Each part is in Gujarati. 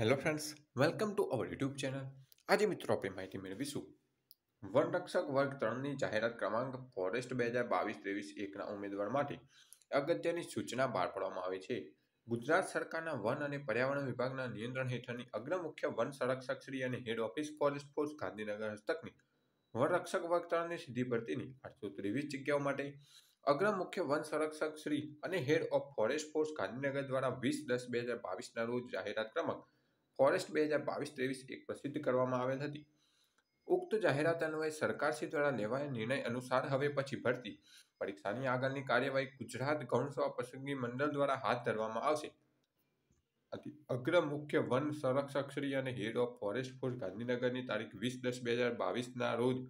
hello friends welcome to our YouTube channel આજે મિત્રો આપણે માહિતી મેળવીશું વનરક્ષક વર્ગ ત્રણની જાહેરાત ક્રમાંક ફોરેસ્ટ બે હજાર બાવીસ ત્રેવીસ એકના ઉમેદવાર માટે અગત્યની સૂચના બહાર પાડવામાં આવી છે ગુજરાત સરકારના વન અને પર્યાવરણ વિભાગના નિયંત્રણ હેઠળની અગ્ર મુખ્ય વન સંરક્ષક શ્રી અને head office forest force Gandhinagar હસ્તકની વનરક્ષક વર્ગ ત્રણની સીધી ભરતીની આઠસો ત્રેવીસ જગ્યાઓ માટે અગ્ર મુખ્ય વન સંરક્ષક શ્રી અને head of forest force Gandhinagar દ્વારા વીસ દસ બે હજાર બાવીસના રોજ જાહેરાત ક્રમાંક ફોરેસ્ટ બે હજાર બાવીસ ત્રેવીસ એક પ્રસિદ્ધ કરવામાં આવેલ હતી ઉક્ત જાહેરાત અન્વયે સરકારશ્રી દ્વારા લેવાયેલ નિર્ણય અનુસાર હવે પછી ભરતી પરીક્ષાની આગળની કાર્યવાહી ગુજરાત ગૌણસેવા પસંદગી મંડળ દ્વારા હાથ ધરવામાં આવશે અગ્ર મુખ્ય વન સંરક્ષક અને હેડ ઓફ ફોરેસ્ટ ફોર્સ ગાંધીનગરની તારીખ વીસ દસ બે હજાર બાવીસના રોજ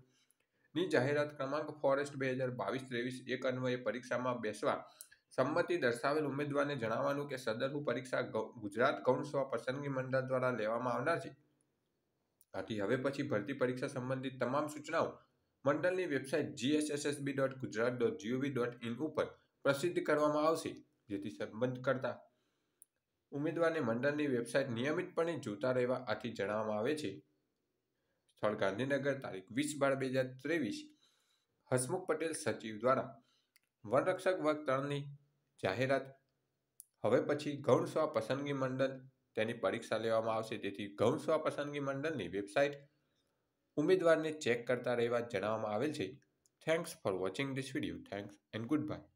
ની જાહેરાત ક્રમાંક ફોરેસ્ટ બે હજાર બાવીસ ત્રેવીસ એક અન્વયે પરીક્ષામાં બેસવા સંમતિ દર્શાવેલ ઉમેદવારને જણાવવાનું કે સદરનું પરીક્ષા ગુજરાત કૌન્સવા પસંદગી મંડળ દ્વારા લેવામાં આવનાર છે આથી હવે પછી ભરતી પરીક્ષા સંબંધિત તમામ સૂચનાઓ મંડળની website GSSSB dot Gujarat dot G O V dot in ઉપર પ્રસિદ્ધ કરવામાં આવશે જેથી સંબંધ કરતા ઉમેદવારને મંડળની વેબસાઇટ નિયમિતપણે જોતા રહેવા આથી જણાવવામાં આવે છે સ્થળ ગાંધીનગર તારીખ વીસ બાર બે હજાર ત્રેવીસ હસમુખ પટેલ સચિવ દ્વારા વનરક્ષક વર્ગ ત્રણની જાહેરાત હવે પછી ગૌણ સ્વ પસંદગી મંડળ તેની પરીક્ષા લેવામાં આવશે તેથી ગૌણ સ્વ પસંદગી મંડળની વેબસાઇટ ઉમેદવારને ચેક કરતા રહેવા જણાવવામાં આવેલ છે thanks for watching this video thanks and good bye